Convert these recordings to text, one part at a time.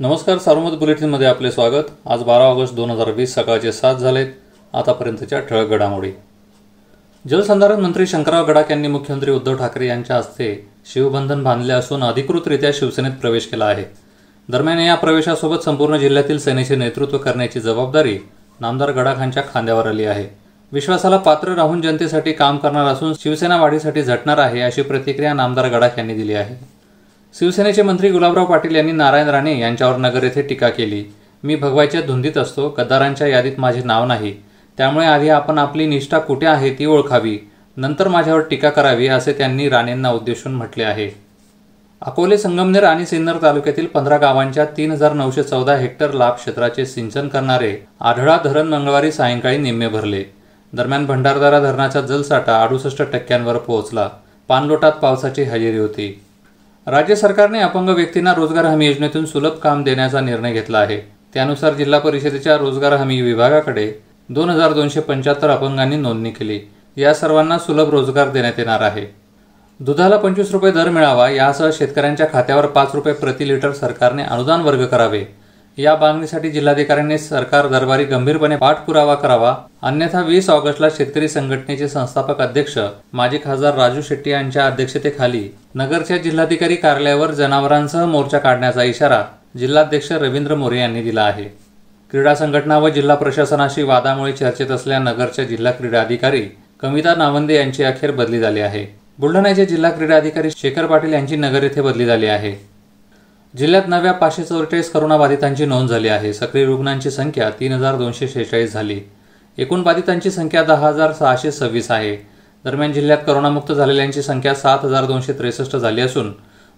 नमस्कार सार्वमत बुलेटिनमध्ये आपले स्वागत आज बारा ऑगस्ट दोन हजार वीस सकाळचे सात झालेत आतापर्यंतच्या ठळक घडामोडी जलसंधारण मंत्री शंकरराव गडाख यांनी मुख्यमंत्री उद्धव ठाकरे यांच्या हस्ते शिवबंधन बांधले असून अधिकृतरित्या शिवसेनेत प्रवेश केला आहे दरम्यान या प्रवेशासोबत संपूर्ण जिल्ह्यातील सेनेचे नेतृत्व करण्याची जबाबदारी नामदार गडाखांच्या खांद्यावर आली आहे विश्वासाला पात्र राहून जनतेसाठी काम करणार असून शिवसेना वाढीसाठी झटणार आहे अशी प्रतिक्रिया नामदार गडाख यांनी दिली आहे शिवसेनेचे मंत्री गुलाबराव पाटील यांनी नारायण राणे यांच्यावर नगर येथे टीका केली मी भगवायच्या धुंदीत असतो गद्दारांच्या यादीत माझे नाव नाही त्यामुळे आधी आपण आपली निष्ठा कुठे आहे ती ओळखावी नंतर माझ्यावर टीका करावी असे त्यांनी राणेंना उद्देशून म्हटले आहे अकोले संगमनेर आणि सिन्नर तालुक्यातील पंधरा गावांच्या तीन हजार नऊशे चौदा हेक्टर लाभ क्षेत्राचे सिंचन करणारे आढळा धरण मंगळवारी सायंकाळी निम्मे भरले दरम्यान भंडारदारा धरणाचा जलसाठा अडुसष्ट टक्क्यांवर पोहोचला पानलोटात पावसाची हजेरी होती राज्य सरकारने अपंग व्यक्तींना रोजगार हमी योजनेतून सुलभ काम देण्याचा निर्णय घेतला आहे त्यानुसार जिल्हा परिषदेच्या रोजगार हमी विभागाकडे दोन हजार दोनशे पंच्याहत्तर अपंगांनी नोंदणी केली या सर्वांना सुलभ रोजगार देण्यात येणार आहे दुधाला पंचवीस रुपये दर मिळावा यासह शेतकऱ्यांच्या खात्यावर पाच रुपये प्रति लिटर सरकारने अनुदान वर्ग करावे या मागणीसाठी जिल्हाधिकाऱ्यांनी सरकार दरबारी गंभीरपणे पाठपुरावा करावा अन्यथा वीस ऑगस्टला शेतकरी संघटनेचे संस्थापक अध्यक्ष माजी खासदार राजू शेट्टी यांच्या अध्यक्षतेखाली नगरच्या जिल्हाधिकारी कार्यालयावर जनावरांसह मोर्चा काढण्याचा इशारा जिल्हाध्यक्ष रवींद्र मोरे यांनी दिला आहे क्रीडा संघटना व जिल्हा प्रशासनाशी वादामुळे चर्चेत असल्या नगरच्या जिल्हा क्रीडा अधिकारी कविता नावंदे यांची अखेर बदली झाली आहे बुलढाण्याचे जिल्हा क्रीडा अधिकारी शेखर पाटील यांची नगर येथे बदली झाली आहे जिल्ह्यात नव्या पाचशे चौवेचाळीस करोनाबाधितांची नोंद झाली आहे सक्रिय रुग्णांची संख्या तीन हजार दोनशे शेहेचाळीस झाली एकूण बाधितांची संख्या दहा हजार सहाशे सव्वीस आहे दरम्यान जिल्ह्यात करोनामुक्त झालेल्यांची संख्या सात हजार दोनशे त्रेसष्ट झाली असून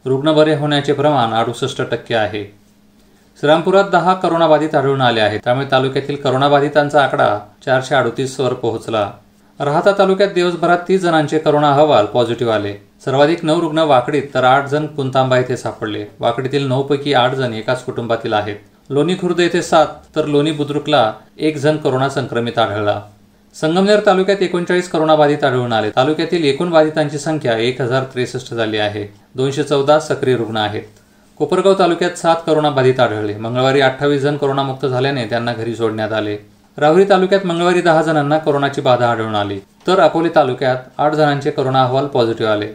रुग्ण बरे होण्याचे प्रमाण अडुसष्ट टक्के आहे श्रीरामपुरात दहा करोनाबाधित आढळून आले आहेत त्यामुळे तालुक्यातील करोनाबाधितांचा आकडा चारशे अडतीसवर पोहोचला राहता तालुक्यात दिवसभरात तीस जणांचे करोना अहवाल पॉझिटिव्ह आले सर्वाधिक नऊ रुग्ण वाकडीत तर आठ जण कुंतांबा येथे सापडले वाकडीतील पैकी आठ जण एकाच कुटुंबातील आहेत लोणी खुर्द येथे सात तर लोणी बुद्रुकला एक जण कोरोना संक्रमित आढळला संगमनेर तालुक्यात एकोणचाळीस बाधित आढळून आले तालुक्यातील एकूण बाधितांची संख्या एक हजार त्रेसष्ट झाली आहे दोनशे चौदा सक्रिय रुग्ण आहेत कोपरगाव तालुक्यात सात बाधित आढळले मंगळवारी अठ्ठावीस जण कोरोनामुक्त झाल्याने त्यांना घरी सोडण्यात आले राहुरी तालुक्यात मंगळवारी दहा जणांना कोरोनाची बाधा आढळून आली तर अकोले तालुक्यात आठ जणांचे कोरोना अहवाल पॉझिटिव्ह आले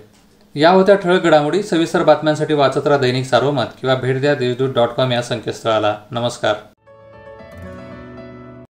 या होत्या ठळक घडामोडी सविस्तर बातम्यांसाठी वाचत राहा दैनिक सार्वमत किंवा भेट द्या देवदूत डॉट कॉम या संकेतस्थळाला नमस्कार